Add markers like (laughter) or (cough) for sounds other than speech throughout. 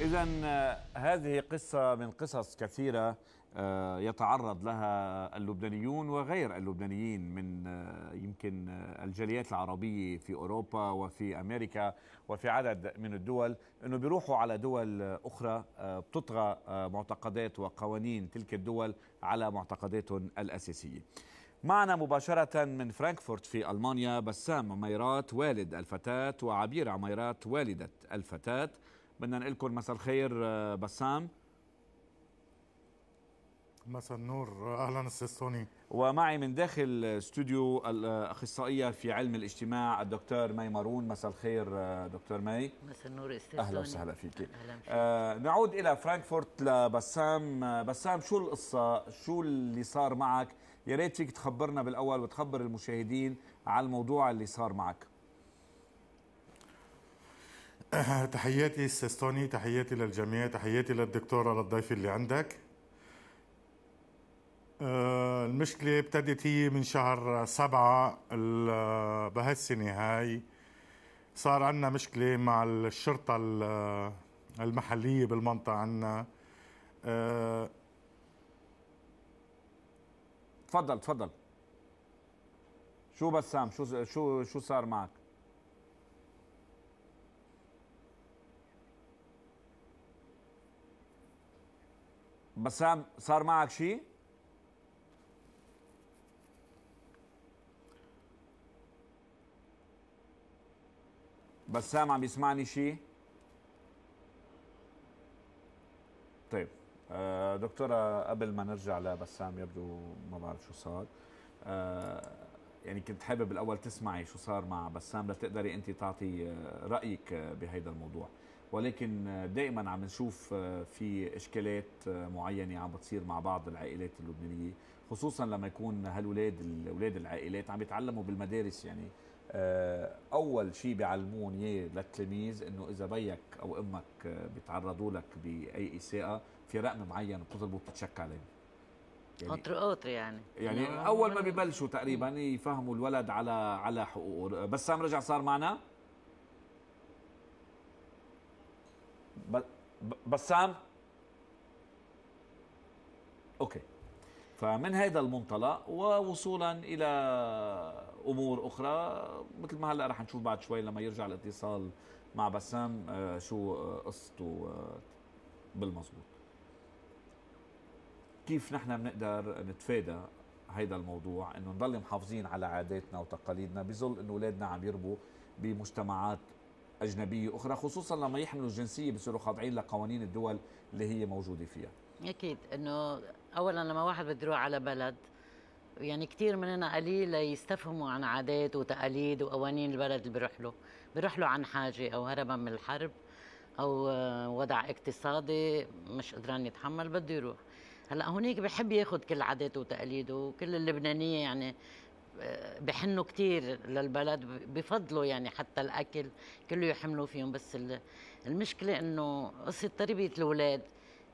إذا آه، هذه قصة من قصص كثيرة آه، يتعرض لها اللبنانيون وغير اللبنانيين من آه، يمكن الجاليات العربية في أوروبا وفي أمريكا وفي عدد من الدول أنه بيروحوا على دول أخرى بتطغى معتقدات وقوانين تلك الدول على معتقداتهم الأساسية معنا مباشرة من فرانكفورت في ألمانيا بسام عميرات والد الفتاة وعبير عميرات والدة الفتاة بدنا نقول لكم مساء الخير آه، بسام مساء النور اهلا استاذ سوني ومعي من داخل استوديو الاخصائيه في علم الاجتماع الدكتور مي مارون مساء الخير آه، دكتور مي مساء النور استاذ اهلا وسهلا فيك أهلا فيك. آه نعود الى فرانكفورت لبسام آه، بسام شو القصه شو اللي صار معك يا ريت فيك تخبرنا بالاول وتخبر المشاهدين على الموضوع اللي صار معك (coughs) تحياتي السيستاني تحياتي للجميع تحياتي للدكتورة للضيف اللي عندك آه، المشكلة ابتدت هي من شهر سبعة آه، بهالسنة هاي صار عندنا مشكلة مع الشرطة آه، المحلية بالمنطقة عندنا تفضل تفضل شو بسام شو شو شو صار معك بسام صار معك شيء؟ بسام عم يسمعني شيء؟ طيب آه، دكتورة قبل ما نرجع لبسام يبدو ما بعرف شو صار آه، يعني كنت حابب الأول تسمعي شو صار مع بسام لتقدري أنت تعطي آه، رأيك بهيدا الموضوع ولكن دائما عم نشوف آه، في اشكالات آه، معينه عم بتصير مع بعض العائلات اللبنانيه خصوصا لما يكون هالولاد اولاد العائلات عم يتعلموا بالمدارس يعني آه، اول شيء بيعلمون اياه للتلاميذ انه اذا بيك او امك بيتعرضوا لك باي اساءه في رقم معين بتطلبوا بتتشك عليه يعني قطر قطر يعني يعني نعم. اول ما ببلشوا تقريبا يفهموا الولد على على حقوقه بسام رجع صار معنا بسام اوكي فمن هذا المنطلق ووصولا الى امور اخرى مثل ما هلا رح نشوف بعد شوي لما يرجع الاتصال مع بسام آه، شو آه، قصته آه، بالمضبوط كيف نحن بنقدر نتفادى هيدا الموضوع انه نضل محافظين على عاداتنا وتقاليدنا بظل انه اولادنا عم يربوا بمجتمعات أجنبية أخرى خصوصا لما يحملوا الجنسية بصيروا خاضعين لقوانين الدول اللي هي موجودة فيها أكيد أنه أولا لما واحد بده يروح على بلد يعني كثير مننا قليل ليستفهموا عن عادات وتقاليد وقوانين البلد اللي بيروح له بيروح له عن حاجة أو هربا من الحرب أو وضع اقتصادي مش قدران يتحمل بده يروح هلا هونيك بحب ياخذ كل عاداته وتقاليده وكل اللبنانيه يعني بحنوا كثير للبلد بفضلوا يعني حتى الاكل كله يحملوا فيهم بس المشكله انه قصه تربيه الاولاد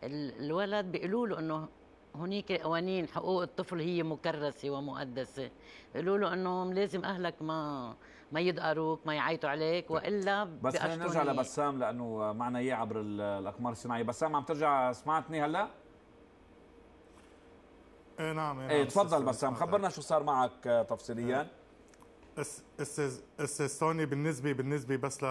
الولد بيقولوا له انه هنيك قوانين حقوق الطفل هي مكرسه ومقدسه بيقولوا له إنه لازم اهلك ما ما يدقروك ما يعيطوا عليك والا بس خلينا نرجع لبسام لانه معنا اياه عبر الاقمار الصناعيه بسام عم ترجع سمعتني هلا اي نعم اي نعم، إيه، تفضل بسام خبرنا شو صار معك آه، تفصيليا إيه، استاذ سوني بالنسبه بالنسبه بس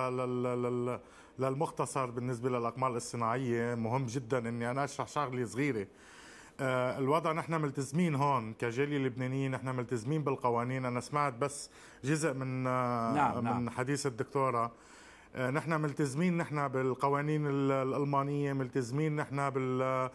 للمختصر بالنسبه للاقمار الصناعيه مهم جدا اني انا اشرح شغله صغيره آه، الوضع نحن ملتزمين هون كجالية لبنانية نحن ملتزمين بالقوانين أنا سمعت بس جزء من آه، نعم من نعم. حديث الدكتورة نحن ملتزمين نحن بالقوانين الألمانية ملتزمين نحن بال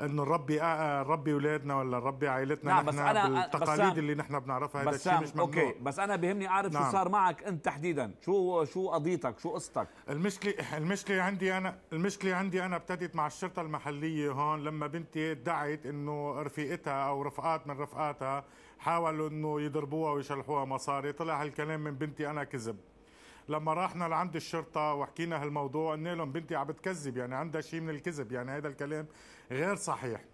انه نربي نربي اولادنا آه، آه، ولا نربي عائلتنا نعم نحن بس أنا آه، بالتقاليد بس اللي نحن بنعرفها هذا الشيء مش ممنوع اوكي بس انا بهمني اعرف نعم. شو صار معك انت تحديدا شو شو قضيتك شو قصتك المشكله المشكله عندي انا المشكله عندي انا ابتدت مع الشرطه المحليه هون لما بنتي ادعت انه رفيقتها او رفقات من رفقاتها حاولوا انه يضربوها ويشلحوها مصاري طلع هالكلام من بنتي انا كذب لما راحنا لعند الشرطه وحكينا هالموضوع قلنا لهم بنتي عم بتكذب يعني عندها شيء من الكذب يعني هذا الكلام غير صحيح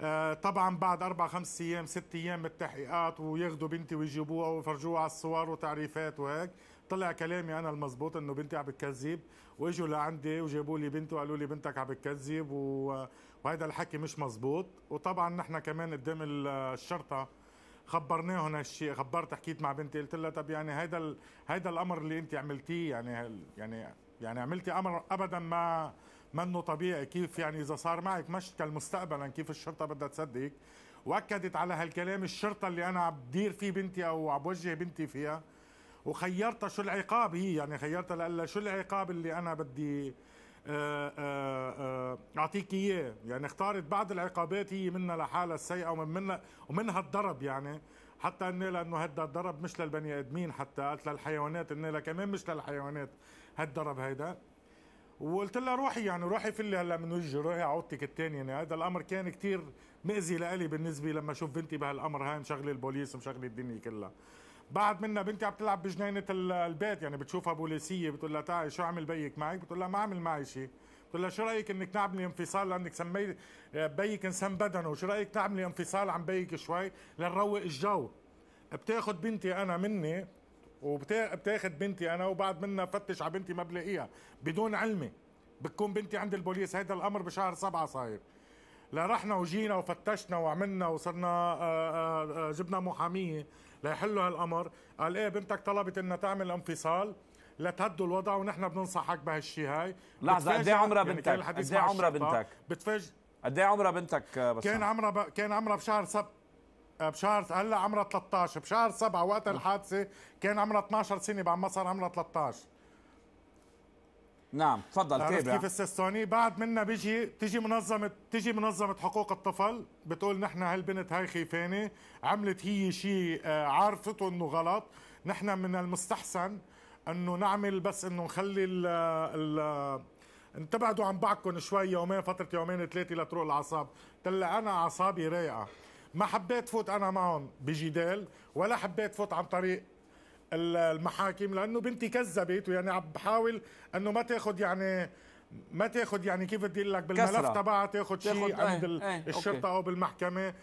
آه، طبعا بعد اربع خمس ايام ست ايام من التحقيقات وياخذوا بنتي ويجيبوها ويفرجوها على الصور وتعريفات وهيك طلع كلامي انا المزبوط انه بنتي عم بتكذب واجوا لعندي وجابوا لي بنتي وقالوا لي بنتك عم بتكذب وهذا الحكي مش مزبوط وطبعا نحن كمان قدام الشرطه خبرناهم هالشيء خبرت حكيت مع بنتي قلت لها طب يعني هيدا ال... هيدا الامر اللي انت عملتيه يعني يعني يعني عملتي امر ابدا ما منه طبيعي كيف يعني اذا صار معك مشكل مستقبلا كيف الشرطه بدها تصدق واكدت على هالكلام الشرطه اللي انا عم بدير فيه بنتي او عم بوجه بنتي فيها وخيرتها شو العقاب هي يعني خيرتها لقلها شو العقاب اللي انا بدي آه، آه، آه، اعطيك اياه يعني اختارت بعض العقابات هي منا لحالها السيئه ومن منا ومنها الضرب يعني حتى قلنا لانه هذا الضرب مش للبني ادمين حتى قالت للحيوانات قلنا كمان مش للحيوانات هالضرب هيدا وقلت لها روحي يعني روحي فلي هلا من وجهي روحي عودتك الثانية يعني هذا الامر كان كثير مأذي لإلي بالنسبه لما اشوف بنتي بهالامر هاي مشغله البوليس ومشغله الدنيا كلها بعد منا بنتي عم تلعب بجنينه البيت يعني بتشوفها بوليسيه بتقول لها تعي شو عمل بيك معك بتقول لها ما عمل معي شيء بتقول لها شو رايك انك تعملي انفصال لانك سميت آه، بيك انسان بدنه شو رايك تعملي انفصال عن بيك شوي لنروق الجو بتاخذ بنتي انا مني وبتاخد بنتي انا وبعد منا فتش على بنتي ما بلاقيها بدون علمي بتكون بنتي عند البوليس هيدا الامر بشهر سبعة صاير لا رحنا وجينا وفتشنا وعملنا وصرنا آه، آه، جبنا محاميه ليحلوا هالامر قال ايه بنتك طلبت انها تعمل انفصال لتهدوا الوضع ونحن بننصحك بهالشيء هاي لحظه قد ايه عمرها يعني بنتك؟ قد ايه عمرها بنتك؟ بتفاجئ قد ايه عمرها بنتك آه، بس كان عمرها ب... كان عمرها بشهر سبت آه، بشهر هلا عمرها 13 بشهر 7 وقت الحادثه كان عمرها 12 سنه بعد ما صار عمرها 13 نعم تفضل كيف كيف السيستوني بعد منا بيجي تيجي منظمه تيجي منظمه حقوق الطفل بتقول نحن هالبنت هاي خيفانه عملت هي شيء آه، عارفته انه غلط نحن من المستحسن انه نعمل بس انه نخلي ال ال انتبعدوا عن بعضكم شوي يومين فتره يومين ثلاثه لتروق الاعصاب تلا انا اعصابي رايقه ما حبيت فوت انا معهم بجدال ولا حبيت فوت عن طريق المحاكم لانه بنتي كذبت ويعني عم بحاول انه ما تاخذ يعني ما تاخذ يعني كيف بدي اقول لك بالملف تبعها تاخذ شيء عند ايه, إيه، الشرطه او بالمحكمه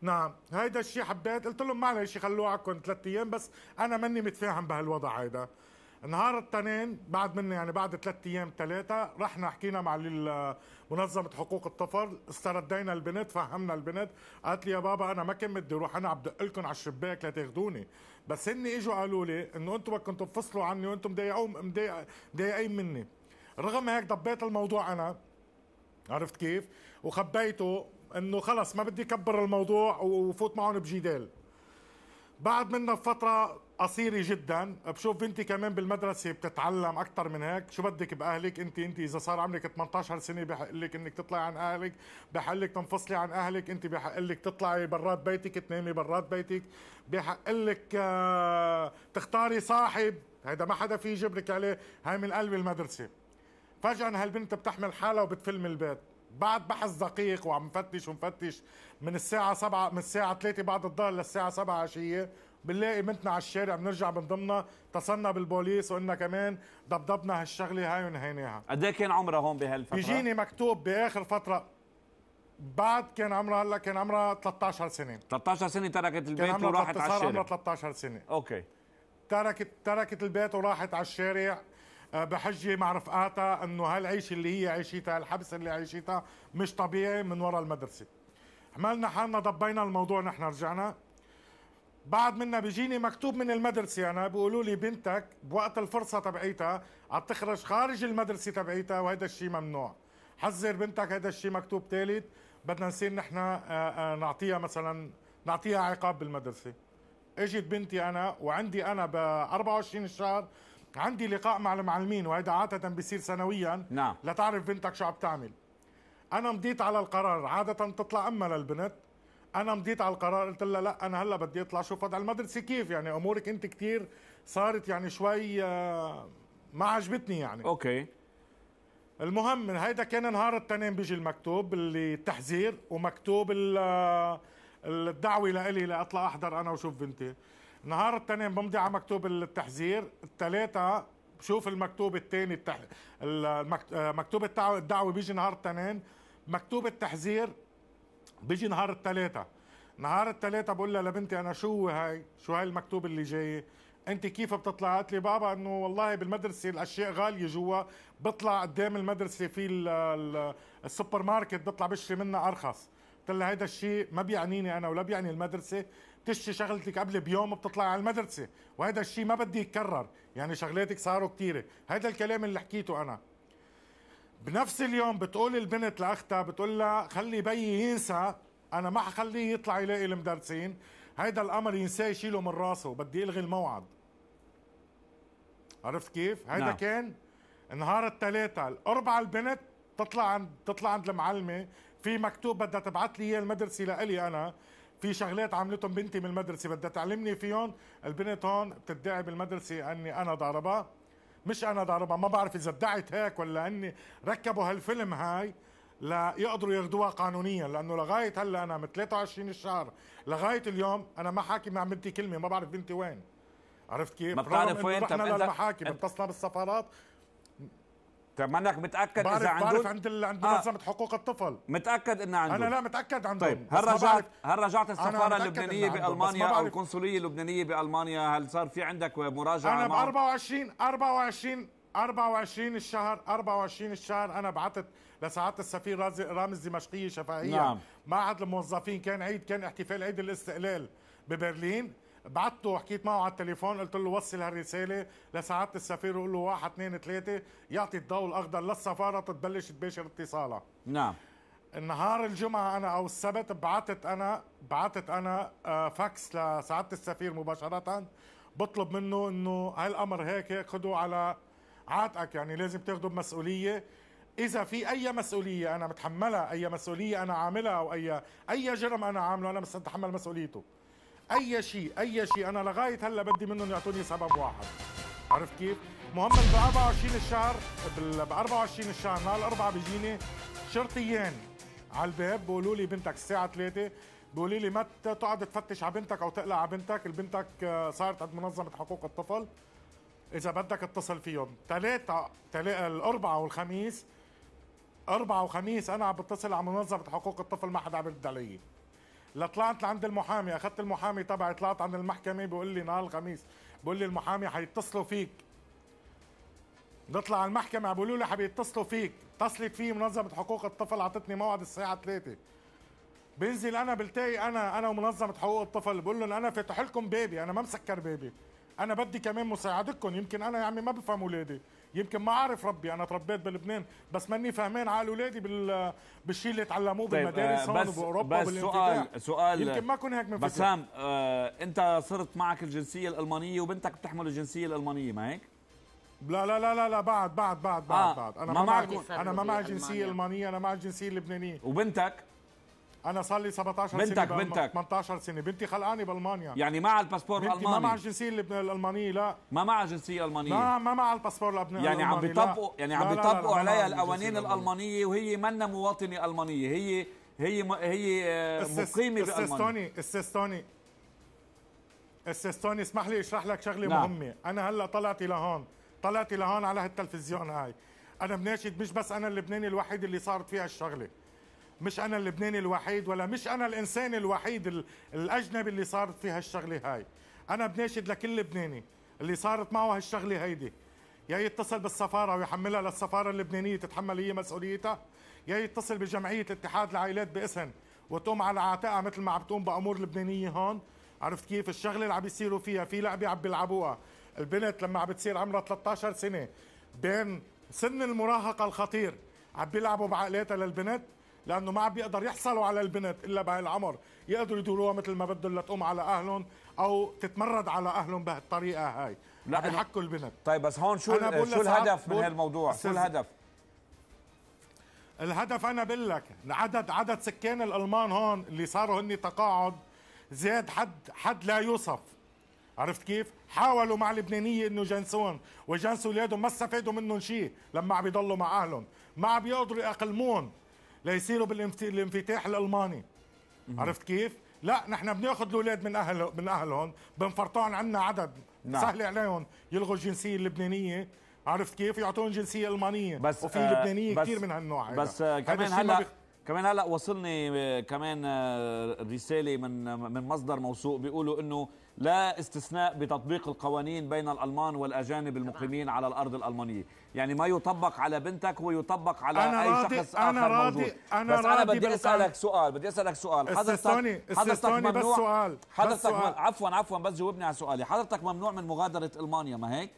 نعم هيدا الشيء حبيت قلت لهم معلش خلوه عكم ثلاث ايام بس انا ماني متفاهم بهالوضع هيدا نهار التنين بعد مني يعني بعد ثلاث ايام ثلاثه رحنا حكينا مع منظمه حقوق الطفل استردينا البنت فهمنا البنت قالت لي يا بابا انا ما كان بدي اروح انا بدق لكم على الشباك لتاخذوني بس هن اجوا قالوا لي انه انتم كنتوا تنفصلوا عني وانتم مضايقين مضايقين مني رغم هيك ضبيت الموضوع انا عرفت كيف وخبيته انه خلص ما بدي كبر الموضوع وفوت معهم بجدال بعد منا بفتره قصيره جدا بشوف بنتي كمان بالمدرسه بتتعلم اكثر من هيك شو بدك باهلك انت انت اذا صار عمرك 18 سنه بحق لك انك تطلعي عن اهلك بحق لك تنفصلي عن اهلك انت بحق لك تطلعي برات بيتك تنامي برات بيتك بحق لك آه، تختاري صاحب هيدا ما حدا فيه يجبرك عليه هاي من قلب المدرسه فجاه هالبنت بتحمل حالها وبتفلم البيت بعد بحث دقيق وعم فتش ومفتش من الساعة 7 من الساعة 3 بعد الظهر للساعة 7 عشية بنلاقي بنتنا على الشارع بنرجع بنضمنا اتصلنا بالبوليس وقلنا كمان ضبضبنا هالشغله هاي ونهيناها قد إيه كان عمرها هون بهالفتره بيجيني مكتوب باخر فتره بعد كان عمرها هلا كان عمرها 13 سنه 13 سنه تركت البيت وراحت على الشارع عمرها 13 سنه اوكي تركت تركت البيت وراحت على الشارع آه، بحجه مع رفقاتها انه هالعيشه اللي هي عيشتها الحبس اللي عيشتها مش طبيعي من وراء المدرسه عملنا حالنا ضبينا الموضوع نحن رجعنا بعد منا بيجيني مكتوب من المدرسة أنا يعني بيقولوا لي بنتك بوقت الفرصة تبعيتها عم تخرج خارج المدرسة تبعيتها وهذا الشيء ممنوع حذر بنتك هذا الشيء مكتوب ثالث بدنا نصير نحن آه، آه، نعطيها مثلا نعطيها عقاب بالمدرسة اجت بنتي أنا وعندي أنا ب 24 الشهر عندي لقاء مع المعلمين وهذا عادة بيصير سنويا نعم لتعرف بنتك شو عم تعمل أنا مضيت على القرار عادة تطلع أما للبنت انا مضيت على القرار قلت لها لا انا هلا بدي اطلع شوف وضع المدرسه كيف يعني امورك انت كثير صارت يعني شوي آه، ما عجبتني يعني اوكي المهم هيدا كان نهار التنين بيجي المكتوب اللي التحذير ومكتوب آه، الدعوه لإلي لاطلع احضر انا وشوف بنتي نهار التنين بمضي على مكتوب التحذير الثلاثه بشوف المكتوب الثاني التح... المكتوب آه، الدعوه بيجي نهار التنين مكتوب التحذير بيجي نهار الثلاثة نهار الثلاثة بقول لها لبنتي أنا شو هاي شو هاي المكتوب اللي جاي انت كيف بتطلع قالت لي بابا انه والله بالمدرسه الاشياء غاليه جوا بطلع قدام المدرسه في السوبر ماركت بطلع بشتري منها ارخص قلت لها هيدا الشيء ما بيعنيني انا ولا بيعني المدرسه بتشتري شغلتك قبل بيوم بتطلع على المدرسه وهذا الشيء ما بدي يتكرر يعني شغلاتك صاروا كثيره هذا الكلام اللي حكيته انا بنفس اليوم بتقول البنت لاختها بتقول لها خلي بيي ينسى انا ما حخليه يطلع يلاقي المدرسين هيدا الامر ينساه يشيله من راسه بدي الغي الموعد عرفت كيف هيدا نعم. كان نهار الثلاثاء الاربعاء البنت تطلع عند تطلع عند المعلمه في مكتوب بدها تبعث لي اياه المدرسه لإلي انا في شغلات عملتهم بنتي من المدرسه بدها تعلمني فيهم البنت هون بتدعي بالمدرسه اني انا ضربها مش انا ضاربها ما بعرف اذا ادعت هيك ولا اني ركبوا هالفيلم هاي يقدروا ياخذوها قانونيا لانه لغايه هلا انا من 23 الشهر لغايه اليوم انا ما حاكي مع بنتي كلمه ما بعرف بنتي وين عرفت كيف؟ ما بتعرف وين رحنا للمحاكم اتصلنا بالسفارات طيب ما انك متاكد بعرف اذا عنده بعرف عند ال... عند آه. منظمه آه. حقوق الطفل متاكد انه عنده انا لا متاكد عنده طيب هل رجعت هل رجعت السفاره اللبنانيه بالمانيا او القنصليه اللبنانيه بالمانيا هل صار في عندك مراجعه انا ب 24 24 24 الشهر 24 الشهر انا بعثت لسعاده السفير رامز دمشقيه شفائيا نعم. مع الموظفين كان عيد كان احتفال عيد الاستقلال ببرلين بعته وحكيت معه على التليفون قلت له وصل هالرساله لسعاده السفير وقول له واحد اثنين ثلاثه يعطي الضوء الاخضر للسفاره تتبلش تباشر اتصالها نعم نهار الجمعة أنا أو السبت بعثت أنا بعثت أنا آه، فاكس لسعادة السفير مباشرة بطلب منه إنه هالأمر هيك خدوا على عاتقك يعني لازم تاخذوا بمسؤولية إذا في أي مسؤولية أنا متحملها أي مسؤولية أنا عاملها أو أي أي جرم أنا عامله أنا بس اتحمل مسؤوليته اي شيء اي شيء انا لغايه هلا بدي منهم يعطوني سبب واحد عرفت كيف؟ مهم ب 24 الشهر ب 24 الشهر نهار الاربعاء بيجيني شرطيين على الباب بيقولوا لي بنتك الساعه 3 بيقولوا لي ما تقعد تفتش على بنتك او تقلق على بنتك، بنتك آه، صارت عند منظمه حقوق الطفل اذا بدك اتصل فيهم، ثلاثة ثلاثة الاربعاء والخميس اربعاء وخميس انا عم بتصل على منظمه حقوق الطفل ما حدا عم يرد علي لطلعت لعند المحامي اخذت المحامي تبعي طلعت عند المحكمه بيقول لي نهار الخميس بيقول لي المحامي حيتصلوا فيك نطلع على المحكمه بيقولوا لي حبيتصلوا فيك اتصلت فيه منظمه حقوق الطفل اعطتني موعد الساعه 3 بنزل انا بلتقي انا انا ومنظمه حقوق الطفل بقول لهم انا فاتح لكم بيبي انا ما مسكر بيبي انا بدي كمان مساعدتكم يمكن انا يا عمي ما بفهم ولادي يمكن ما عارف ربي انا تربيت بلبنان بس ماني فهمان على اولادي بال بالشيء اللي تعلموه طيب بالمدارس آه، هون باوروبا بس سؤال سؤال يمكن ما كون هيك من بسام آه انت صرت معك الجنسيه الالمانيه وبنتك بتحمل الجنسيه الالمانيه ما هيك؟ لا لا لا لا لا بعد بعد بعد بعد, آه بعد انا ما, معك معي انا ما معي جنسيه المانيه انا معي الجنسيه اللبنانيه وبنتك انا صار لي 17 بنتك سنه بنتك 18 سنه بنتي خلقانه بالمانيا يعني مع الباسبور بنتي الالماني ما مع الجنسيه الالمانيه لا ما مع الجنسيه الالمانيه لا ما مع الباسبور الالماني يعني عم بيطبقوا يعني عم بيطبقوا عليها القوانين الالمانيه وهي منا مواطنه المانيه هي هي هي آه، مقيمه بالمانيا استستوني استستوني استستوني اسمح لي اشرح لك شغله نعم. مهمه انا هلا طلعت لهون طلعت لهون على هالتلفزيون هاي انا بناشد مش بس انا اللبناني الوحيد اللي صارت فيها الشغله مش انا اللبناني الوحيد ولا مش انا الانسان الوحيد الاجنبي اللي صارت فيه هالشغله هاي انا بناشد لكل لبناني اللي صارت معه هالشغله هيدي يا يتصل بالسفارة ويحملها للسفارة اللبنانية تتحمل هي مسؤوليتها يا يتصل بجمعية اتحاد العائلات باسم وتقوم على عاتقها مثل ما عم تقوم بأمور لبنانية هون عرفت كيف الشغلة اللي عم يصيروا فيها في لعبة عم بيلعبوها البنت لما عم بتصير عمرها 13 سنة بين سن المراهقة الخطير عم بيلعبوا بعقلاتها للبنت لانه ما عم بيقدر يحصلوا على البنت الا بهالعمر يقدروا يدوروها مثل ما بدهم لتقوم على اهلهم او تتمرد على اهلهم بهالطريقه هاي لا بيحكوا البنت طيب بس هون شو شو الهدف من هالموضوع شو الهدف الهدف انا بقول لك عدد عدد سكان الالمان هون اللي صاروا هن تقاعد زاد حد حد لا يوصف عرفت كيف؟ حاولوا مع اللبنانية انه جنسون وجنسوا اولادهم ما استفادوا منهم شيء لما عم يضلوا مع اهلهم، ما عم بيقدروا يقلمون ليصيروا بالانفتاح الالماني مم. عرفت كيف؟ لا نحن بناخذ الاولاد من اهل من اهلهم بنفرطون عنا عدد نعم. سهل عليهم يلغوا الجنسيه اللبنانيه عرفت كيف يعطون جنسيه المانيه بس وفي آه لبنانيه كثير من هالنوع بس آه كمان هلا كمان هلا وصلني آه، كمان آه، رساله من من مصدر موثوق بيقولوا انه لا استثناء بتطبيق القوانين بين الالمان والاجانب المقيمين على الارض الالمانيه، يعني ما يطبق على بنتك هو يطبق على أنا اي راضي شخص اخر أنا راضي موجود أنا بس انا بدي اسالك سؤال بدي اسالك سؤال حضرتك حضرتك ممنوع بس سؤال حضرتك بس سؤال. عفوا عفوا بس جاوبني على سؤالي حضرتك ممنوع من مغادره المانيا ما هيك؟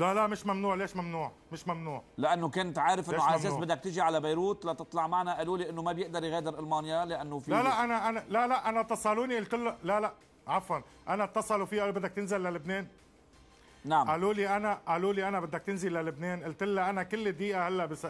لا لا مش ممنوع ليش ممنوع مش ممنوع لانه كنت عارف انه على اساس بدك تيجي على بيروت لتطلع معنا قالوا لي انه ما بيقدر يغادر المانيا لانه في لا لا انا انا لا لا انا اتصلوني قلت له لا لا عفوا انا اتصلوا فيه قالوا بدك تنزل للبنان نعم قالوا لي انا قالوا لي انا بدك تنزل للبنان قلت لها انا كل دقيقه هلا بس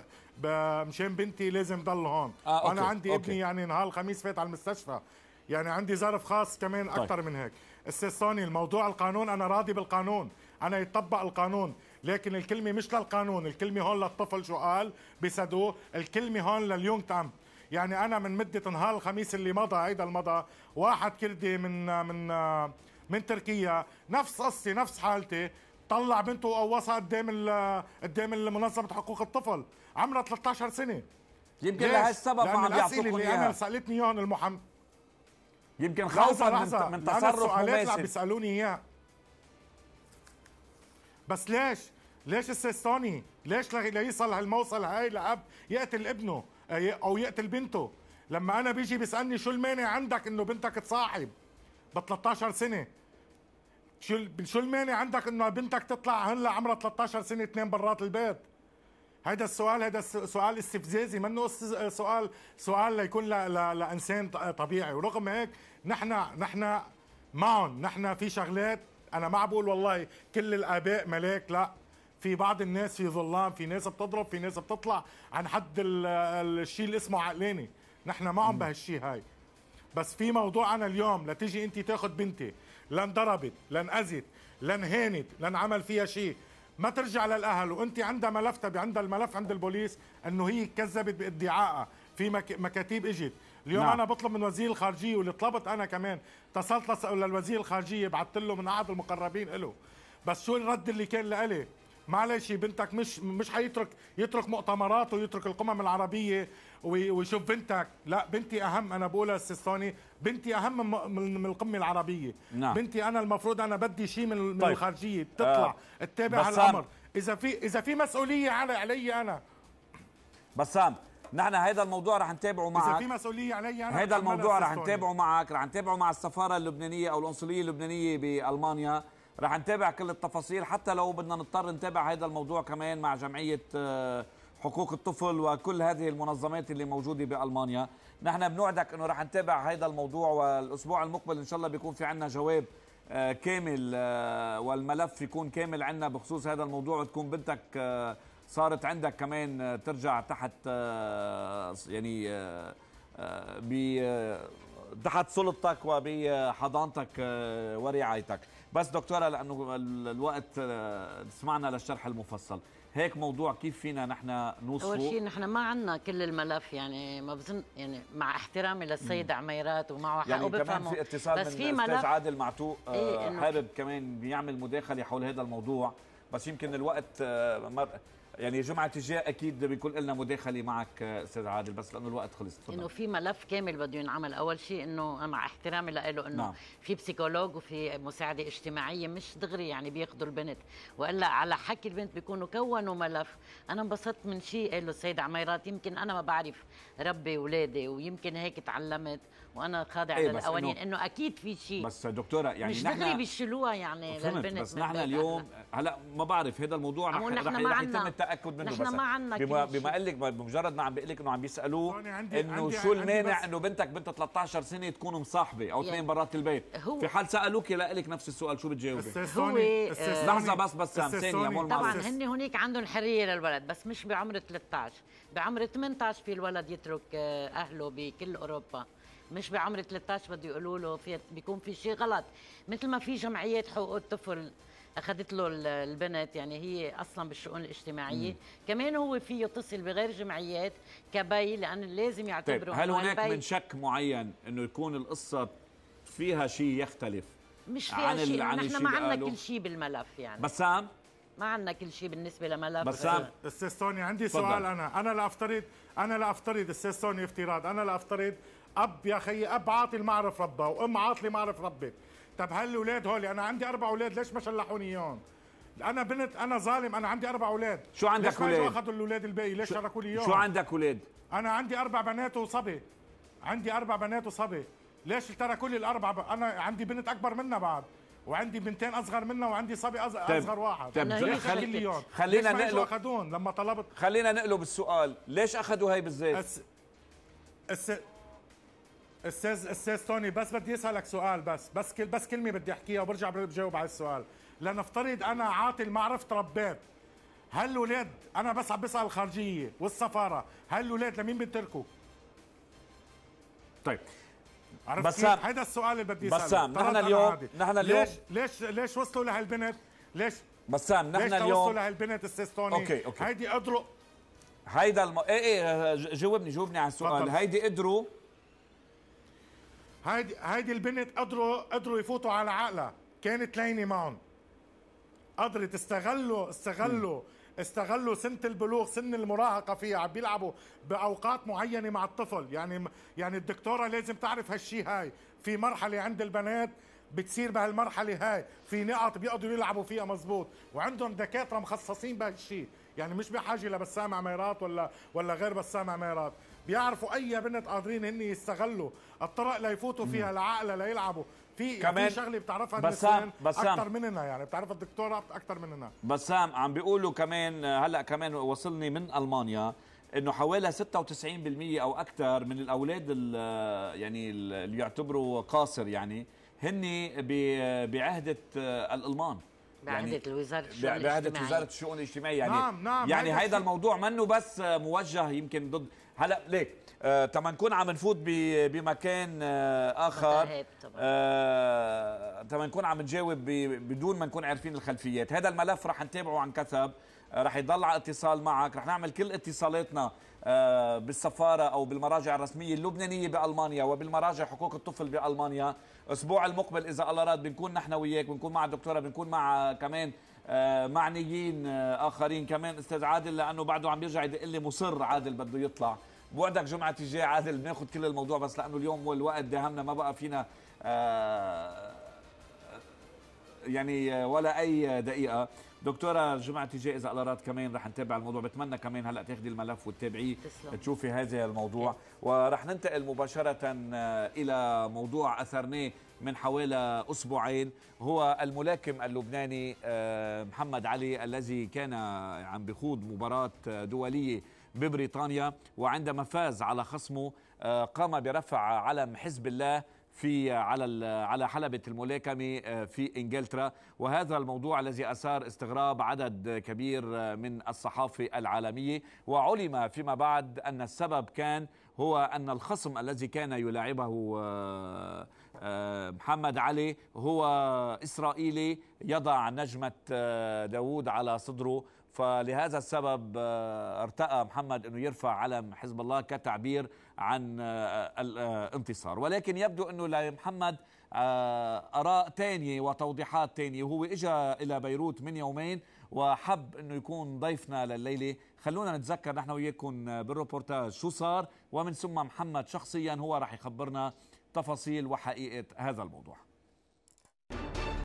مشان بنتي لازم ضل هون آه، أوكي. انا عندي أوكي. ابني يعني نهار الخميس فات على المستشفى يعني عندي ظرف خاص كمان طيب. اكثر من هيك استاذ صوني الموضوع القانون انا راضي بالقانون أنا يطبق القانون لكن الكلمة مش للقانون الكلمة هون للطفل شو قال بصدوه الكلمة هون لليونغ تام يعني أنا من مدة نهار الخميس اللي مضى هيدا المضى واحد كردي من من من تركيا نفس قصتي نفس حالتي طلع بنته وقوصها قدام قدام منظمة حقوق الطفل عمرها 13 سنة يمكن لهالسبب ما عم يعطوكم اللي انا سالتني اياهم المحامي يمكن خوفا من, من تصرف مباشر السؤالات اللي عم بيسالوني اياها بس ليش ليش السيستاني ليش ليصل هالموصل هاي لاب يقتل ابنه آه، او يقتل بنته لما انا بيجي بيسالني شو المانع عندك انه بنتك تصاحب ب 13 سنه شو شو المانع عندك انه بنتك تطلع هلا عمرها 13 سنه اثنين برات البيت هذا السؤال هذا سؤال استفزازي منه آه، سؤال سؤال ليكون لانسان طبيعي ورغم هيك نحن نحن معهم نحن في شغلات انا ما بقول والله كل الاباء ملاك لا في بعض الناس في ظلام في ناس بتضرب في ناس بتطلع عن حد الشيء اللي اسمه عقلاني نحن معهم بهالشيء هاي بس في موضوع انا اليوم لتيجي انت تاخذ بنتي لا ضربت لا اذت لا هانت لا عمل فيها شيء ما ترجع للاهل وانت عندها ملفتها عندها الملف عند البوليس انه هي كذبت بادعائها في مكاتيب اجت اليوم نعم. انا بطلب من وزير الخارجيه واللي طلبت انا كمان اتصلت للوزير الخارجيه بعثت له من اعض المقربين له بس شو الرد اللي كان لإلي معلش بنتك مش مش حيترك يترك مؤتمراته ويترك القمم العربيه ويشوف بنتك لا بنتي اهم انا بقولها السيستاني بنتي اهم من, من القمه العربيه نعم. بنتي انا المفروض انا بدي شيء من, طيب. الخارجيه آه. تطلع آه. تتابع الامر اذا في اذا في مسؤوليه على علي انا بسام نحن هذا الموضوع رح نتابعه معك اذا في مسؤوليه علي انا هذا الموضوع رح نتابعه معك رح نتابعه مع السفاره اللبنانيه او القنصليه اللبنانيه بالمانيا رح نتابع كل التفاصيل حتى لو بدنا نضطر نتابع هذا الموضوع كمان مع جمعيه آه، حقوق الطفل وكل هذه المنظمات اللي موجوده بالمانيا نحن بنوعدك انه رح نتابع هذا الموضوع والاسبوع المقبل ان شاء الله بيكون في عندنا جواب آه، كامل آه، والملف يكون كامل عندنا بخصوص هذا الموضوع وتكون بنتك صارت عندك كمان آه، ترجع تحت آه، يعني آه، ب تحت سلطتك وبحضانتك ورعايتك بس دكتوره لانه الوقت سمعنا للشرح المفصل هيك موضوع كيف فينا نحن نوصل اول شيء نحن ما عندنا كل الملف يعني ما بظن يعني مع احترامي للسيد عميرات ومعه حق يعني كمان في اتصال بس من في ملف عادل معتوق إيه حابب كمان يعمل مداخله حول هذا الموضوع بس يمكن الوقت مر يعني جمعه الجاي اكيد بيكون لنا مداخله معك استاذ عادل بس لانه الوقت خلص تفضل انه في ملف كامل بده ينعمل اول شيء انه مع احترامي له انه نعم. في بسيكولوج وفي مساعده اجتماعيه مش دغري يعني بياخذوا البنت والا على حكي البنت بيكونوا كونوا ملف انا انبسطت من شيء قاله السيد عميرات يمكن انا ما بعرف ربي اولادي ويمكن هيك تعلمت وانا خاضع إيه للقوانين انه, إنه اكيد في شيء بس دكتوره يعني مش دغري بيشيلوها يعني للبنت بس نحن اليوم هلا ما بعرف هذا الموضوع رح, رح يتم تاكد منه بس ما عندنا بما, بما قال لك بمجرد ما عم بقول لك انه عم بيسالوه انه شو المانع انه بنتك بنت 13 سنه تكون مصاحبه او اثنين برات البيت في حال سالوك لك نفس السؤال شو بتجاوبي هو آه، لحظه بس بس ثانيه مول طبعا هن هنيك عندهم حريه للولد بس مش بعمر 13 بعمر 18 في الولد يترك آه، اهله بكل اوروبا مش بعمر 13 بده يقولوا له في بيكون في شيء غلط مثل ما في جمعيات حقوق الطفل اخذت له البنت يعني هي اصلا بالشؤون الاجتماعيه مم. كمان هو فيه يتصل بغير جمعيات كبي لان لازم يعتبروا طيب هل هناك من شك معين انه يكون القصه فيها شيء يختلف مش فيها عن شيء عن نحن ما عندنا كل شيء بالملف يعني بسام ما عندنا كل شيء بالنسبه لملف بسام استاذ سوني عندي فضل. سؤال انا انا لافترض انا لافترض استاذ سوني افتراض انا لافترض اب يا خيي اب عاطي المعرف ربه وام عاطله معرف ربه طب الاولاد هول انا عندي اربع اولاد ليش ما شلحوني اياهم انا بنت انا ظالم انا عندي اربع اولاد شو عندك اولاد ليش ما اخذوا الاولاد الباقي ليش شاركوا لي اياهم شو عندك اولاد انا عندي اربع بنات وصبي عندي اربع بنات وصبي ليش تركوا لي الاربع ب... انا عندي بنت اكبر منها بعد وعندي بنتين اصغر منها وعندي صبي أز... طيب. اصغر واحد طيب خلي... خلي... خلينا نقلب اخذون لما طلبت خلينا نقلب السؤال ليش اخذوا هي بالذات أس... أس... استاذ استاذ توني بس بدي اسالك سؤال بس بس كل بس كلمه بدي احكيها وبرجع بجاوب على السؤال لنفترض انا عاطل ما عرفت ربيت هل الاولاد انا بس عم بسال الخارجيه والسفاره هل الاولاد لمين بيتركوا طيب عرفت هيدا السؤال اللي بدي اساله بسام نحن اليوم نحن اليوم ليش ليش ليش وصلوا لهالبنت ليش بسام نحن ليش اليوم وصلوا لهالبنت استاذ توني اوكي اوكي هيدي قدروا هيدا الم... ايه ايه جاوبني جاوبني على السؤال هيدي قدروا هيدي هيدي البنت قدروا قدروا يفوتوا على عقلها كانت لينه معهم قدرت استغلوا استغلوا استغلوا سنة البلوغ سن المراهقة فيها عم بيلعبوا بأوقات معينة مع الطفل يعني يعني الدكتورة لازم تعرف هالشي هاي في مرحلة عند البنات بتصير بهالمرحلة هاي في نقط بيقدروا يلعبوا فيها مزبوط وعندهم دكاترة مخصصين بهالشي يعني مش بحاجة لبسام عميرات ولا ولا غير بسام عميرات بيعرفوا اي بنت قادرين هن يستغلوا الطرق اللي يفوتوا فيها العقل ليلعبوا في كمان في شغله بتعرفها بسام بسام اكثر مننا يعني بتعرفها الدكتوره اكثر مننا بسام عم بيقولوا كمان هلا كمان وصلني من المانيا انه حوالي 96% او اكثر من الاولاد ال يعني اللي يعتبروا قاصر يعني هن بعهده الالمان يعني بعهدة الشؤون الاجتماعية بعهدة وزارة الشؤون الاجتماعية يعني نعم نعم يعني هيدا الموضوع منه بس موجه يمكن ضد هلا ليك آه طبعا نكون عم نفوت بمكان آه اخر آه نكون عم نجاوب بدون ما نكون عارفين الخلفيات هذا الملف رح نتابعه عن كثب آه رح يضل على اتصال معك رح نعمل كل اتصالاتنا آه بالسفاره او بالمراجع الرسميه اللبنانيه بالمانيا وبالمراجع حقوق الطفل بالمانيا اسبوع المقبل اذا الله راد بنكون نحن وياك بنكون مع الدكتوره بنكون مع آه، كمان آه، معنيين آه، اخرين كمان استاذ عادل لانه بعده عم يرجع يدق لي مصر عادل بده يطلع بوعدك جمعه الجاي عادل بناخذ كل الموضوع بس لانه اليوم والوقت داهمنا ما بقى فينا آه، يعني ولا اي دقيقه دكتوره جمعة الجاي اذا الله راد كمان رح نتابع الموضوع بتمنى كمان هلا تاخذي الملف وتتابعيه تشوفي هذا الموضوع ورح ننتقل مباشره آه، الى موضوع اثرناه من حوالي اسبوعين هو الملاكم اللبناني آه، محمد علي الذي كان عم بخوض مباراه دوليه ببريطانيا وعندما فاز على خصمه آه، قام برفع علم حزب الله في على على حلبة الملاكمة آه، في انجلترا وهذا الموضوع الذي اثار استغراب عدد كبير آه، من الصحافة العالمية وعلم فيما بعد ان السبب كان هو ان الخصم الذي كان يلاعبه محمد علي هو اسرائيلي يضع نجمة داوود على صدره فلهذا السبب آه، ارتأى محمد أنه يرفع علم حزب الله كتعبير عن آه، الانتصار آه، ولكن يبدو أنه لمحمد آراء تانية وتوضيحات تانية وهو إجا إلى بيروت من يومين وحب أنه يكون ضيفنا لليلة خلونا نتذكر نحن وياكم بالروبورتاج شو صار ومن ثم محمد شخصيا هو راح يخبرنا تفاصيل وحقيقة هذا الموضوع